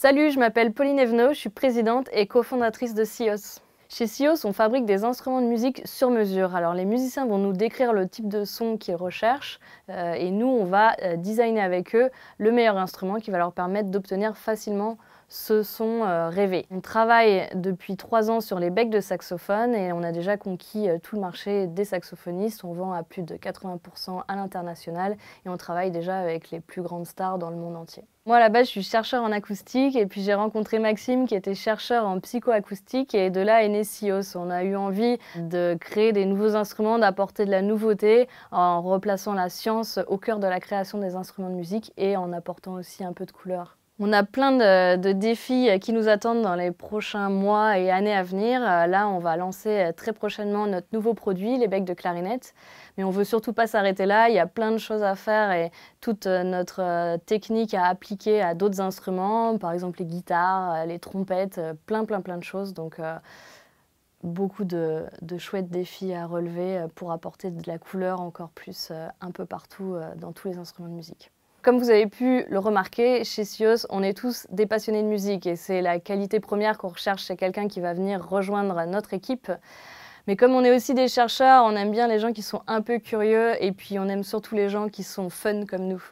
Salut, je m'appelle Pauline Evno, je suis présidente et cofondatrice de CIOS. Chez SIOS, e on fabrique des instruments de musique sur mesure. Alors les musiciens vont nous décrire le type de son qu'ils recherchent euh, et nous, on va euh, designer avec eux le meilleur instrument qui va leur permettre d'obtenir facilement ce son euh, rêvé. On travaille depuis trois ans sur les becs de saxophone et on a déjà conquis tout le marché des saxophonistes. On vend à plus de 80% à l'international et on travaille déjà avec les plus grandes stars dans le monde entier. Moi, à la base, je suis chercheur en acoustique et puis j'ai rencontré Maxime qui était chercheur en psychoacoustique et de là est né on a eu envie de créer des nouveaux instruments, d'apporter de la nouveauté en replaçant la science au cœur de la création des instruments de musique et en apportant aussi un peu de couleur. On a plein de, défis euh, qui nous attendent dans les prochains mois et années à venir. Euh, là, on va lancer euh, très prochainement notre nouveau produit, les becs de clarinette. Mais on veut surtout pas s'arrêter là. Il y a plein de choses à faire et toute notre technique à appliquer à d'autres instruments, par exemple les guitares, les trompettes, plein, plein, plein de choses. Donc, beaucoup de, chouettes défis à relever euh, pour apporter de la couleur encore plus euh, un peu partout euh, dans tous les instruments de musique. Comme vous avez pu le remarquer, chez Sios, on est tous des passionnés de musique et c'est la qualité première qu'on recherche chez quelqu'un qui va venir rejoindre notre équipe. Mais comme on est aussi des chercheurs, on aime bien les gens qui sont un peu curieux et puis on aime surtout les gens qui sont fun comme nous.